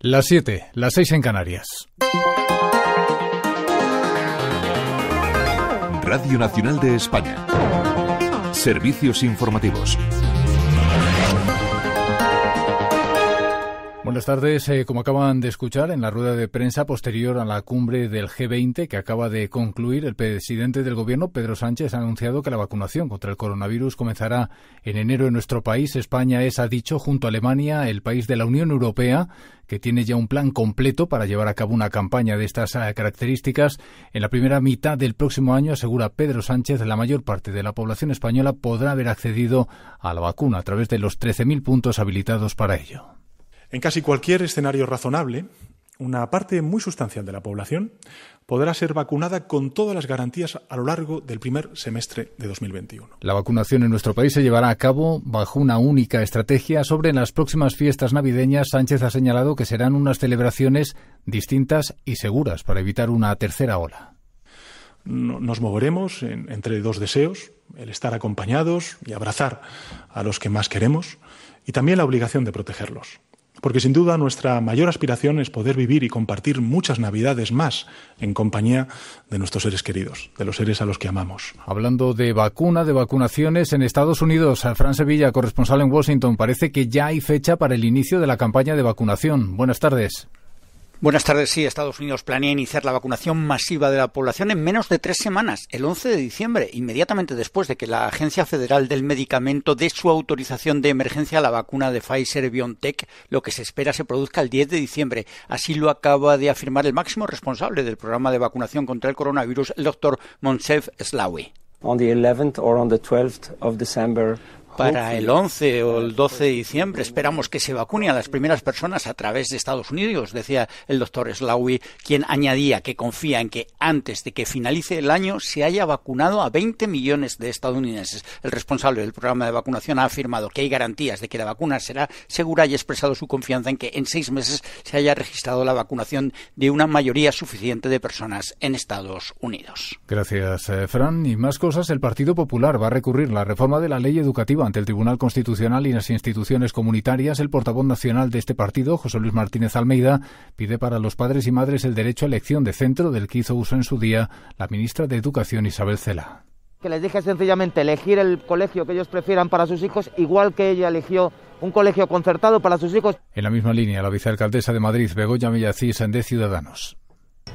Las 7, las 6 en Canarias. Radio Nacional de España. Servicios informativos. buenas tardes. Eh, como acaban de escuchar, en la rueda de prensa posterior a la cumbre del G20 que acaba de concluir, el presidente del Gobierno, Pedro Sánchez, ha anunciado que la vacunación contra el coronavirus comenzará en enero en nuestro país. España es, ha dicho, junto a Alemania, el país de la Unión Europea que tiene ya un plan completo para llevar a cabo una campaña de estas eh, características. En la primera mitad del próximo año, asegura Pedro Sánchez, la mayor parte de la población española podrá haber accedido a la vacuna a través de los 13.000 puntos habilitados para ello. En casi cualquier escenario razonable, una parte muy sustancial de la población podrá ser vacunada con todas las garantías a lo largo del primer semestre de 2021. La vacunación en nuestro país se llevará a cabo bajo una única estrategia. Sobre las próximas fiestas navideñas, Sánchez ha señalado que serán unas celebraciones distintas y seguras para evitar una tercera ola. Nos moveremos entre dos deseos, el estar acompañados y abrazar a los que más queremos, y también la obligación de protegerlos porque sin duda nuestra mayor aspiración es poder vivir y compartir muchas navidades más en compañía de nuestros seres queridos, de los seres a los que amamos. Hablando de vacuna, de vacunaciones en Estados Unidos, Fran Sevilla, corresponsal en Washington, parece que ya hay fecha para el inicio de la campaña de vacunación. Buenas tardes. Buenas tardes. Sí, Estados Unidos planea iniciar la vacunación masiva de la población en menos de tres semanas, el 11 de diciembre, inmediatamente después de que la Agencia Federal del Medicamento dé su autorización de emergencia a la vacuna de Pfizer BioNTech, lo que se espera se produzca el 10 de diciembre. Así lo acaba de afirmar el máximo responsable del programa de vacunación contra el coronavirus, el doctor Monsef Slawi. Para el 11 o el 12 de diciembre esperamos que se vacune a las primeras personas a través de Estados Unidos, decía el doctor Slawi, quien añadía que confía en que antes de que finalice el año se haya vacunado a 20 millones de estadounidenses. El responsable del programa de vacunación ha afirmado que hay garantías de que la vacuna será segura y ha expresado su confianza en que en seis meses se haya registrado la vacunación de una mayoría suficiente de personas en Estados Unidos. Gracias, eh, Fran. Y más cosas, el Partido Popular va a recurrir la reforma de la ley educativa ante el Tribunal Constitucional y las instituciones comunitarias, el portavoz nacional de este partido, José Luis Martínez Almeida, pide para los padres y madres el derecho a elección de centro del que hizo uso en su día la ministra de Educación Isabel Cela. Que les dije sencillamente elegir el colegio que ellos prefieran para sus hijos, igual que ella eligió un colegio concertado para sus hijos. En la misma línea, la vicealcaldesa de Madrid, Begoña en de Ciudadanos.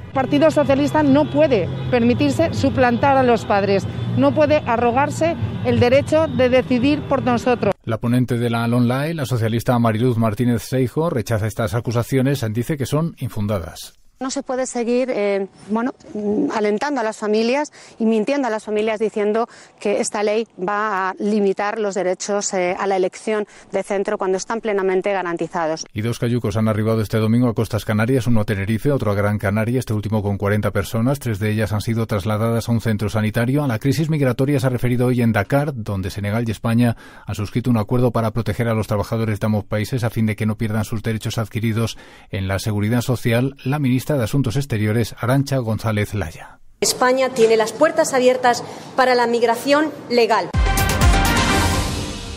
El Partido Socialista no puede permitirse suplantar a los padres, no puede arrogarse el derecho de decidir por nosotros. La ponente de la online, la socialista Mariluz Martínez Seijo, rechaza estas acusaciones y dice que son infundadas. No se puede seguir eh, bueno, mm, alentando a las familias y mintiendo a las familias diciendo que esta ley va a limitar los derechos eh, a la elección de centro cuando están plenamente garantizados. Y dos cayucos han arribado este domingo a Costas Canarias, uno a Tenerife, otro a Gran Canaria, este último con 40 personas, tres de ellas han sido trasladadas a un centro sanitario. A la crisis migratoria se ha referido hoy en Dakar, donde Senegal y España han suscrito un acuerdo para proteger a los trabajadores de ambos países a fin de que no pierdan sus derechos adquiridos en la seguridad social. La ministra de Asuntos Exteriores, Arancha González Laya. España tiene las puertas abiertas para la migración legal.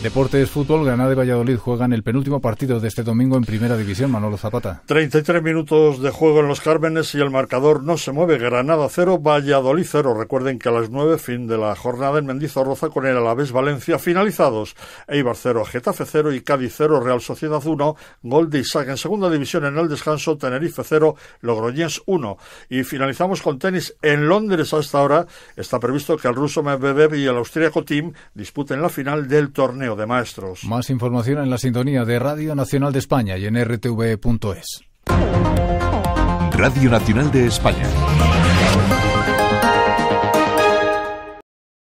Deportes Fútbol, Granada y Valladolid juegan el penúltimo partido de este domingo en Primera División, Manolo Zapata. 33 minutos de juego en los Cármenes y el marcador no se mueve. Granada 0, Valladolid 0. Recuerden que a las 9, fin de la jornada en Mendizorroza con el Alavés Valencia finalizados. Eibar 0, Getafe 0 y Cádiz 0, Real Sociedad 1. Gol de en Segunda División en el descanso, Tenerife 0, Logroñés 1. Y finalizamos con tenis en Londres a esta hora. Está previsto que el ruso Medvedev y el austríaco Tim disputen la final del torneo de maestros. Más información en la sintonía de Radio Nacional de España y en rtv.es. Radio Nacional de España.